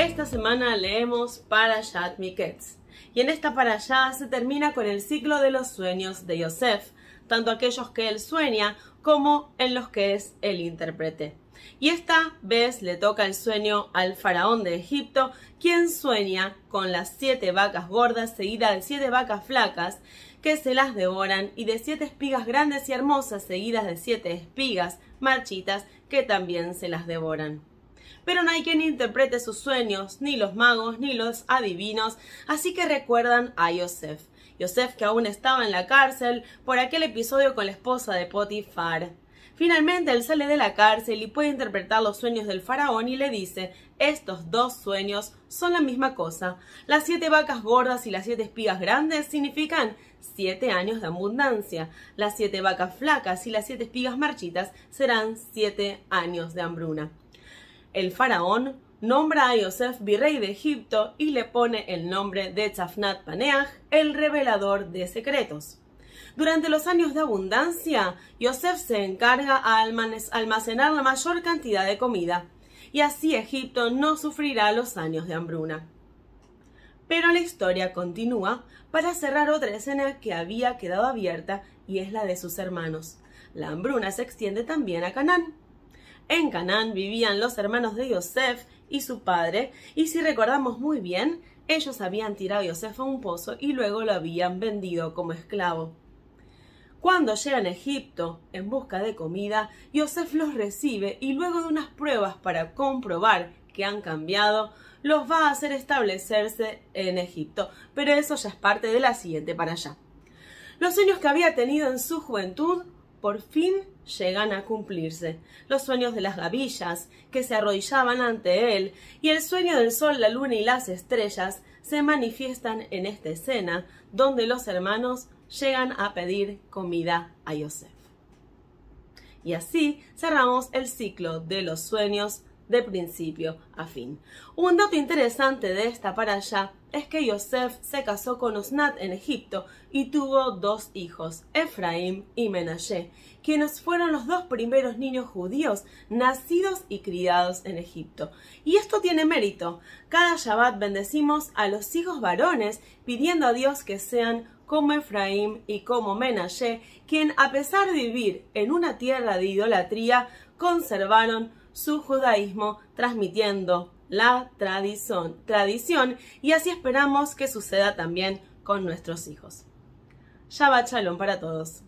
Esta semana leemos Parashat Miketz, y en esta Parashá se termina con el ciclo de los sueños de Yosef, tanto aquellos que él sueña como en los que es el intérprete. Y esta vez le toca el sueño al faraón de Egipto, quien sueña con las siete vacas gordas seguidas de siete vacas flacas que se las devoran y de siete espigas grandes y hermosas seguidas de siete espigas marchitas que también se las devoran. Pero no hay quien interprete sus sueños, ni los magos, ni los adivinos, así que recuerdan a Yosef. Yosef que aún estaba en la cárcel por aquel episodio con la esposa de Potifar. Finalmente él sale de la cárcel y puede interpretar los sueños del faraón y le dice, estos dos sueños son la misma cosa. Las siete vacas gordas y las siete espigas grandes significan siete años de abundancia. Las siete vacas flacas y las siete espigas marchitas serán siete años de hambruna. El faraón nombra a Yosef virrey de Egipto y le pone el nombre de Chafnat Paneach, el revelador de secretos. Durante los años de abundancia, Yosef se encarga a almacenar la mayor cantidad de comida, y así Egipto no sufrirá los años de hambruna. Pero la historia continúa para cerrar otra escena que había quedado abierta y es la de sus hermanos. La hambruna se extiende también a Canaán. En Canaán vivían los hermanos de Yosef y su padre, y si recordamos muy bien, ellos habían tirado a Yosef a un pozo y luego lo habían vendido como esclavo. Cuando llegan a Egipto en busca de comida, Yosef los recibe y luego de unas pruebas para comprobar que han cambiado, los va a hacer establecerse en Egipto, pero eso ya es parte de la siguiente para allá. Los sueños que había tenido en su juventud por fin llegan a cumplirse. Los sueños de las gavillas, que se arrodillaban ante él, y el sueño del sol, la luna y las estrellas se manifiestan en esta escena, donde los hermanos llegan a pedir comida a Yosef. Y así cerramos el ciclo de los sueños de principio a fin. Un dato interesante de esta para allá es que Yosef se casó con Osnat en Egipto y tuvo dos hijos, Efraim y Menashe, quienes fueron los dos primeros niños judíos nacidos y criados en Egipto. Y esto tiene mérito. Cada Shabbat bendecimos a los hijos varones pidiendo a Dios que sean como Efraim y como Menashe, quien a pesar de vivir en una tierra de idolatría, conservaron su judaísmo transmitiendo la tradición, y así esperamos que suceda también con nuestros hijos. Shabbat Shalom para todos.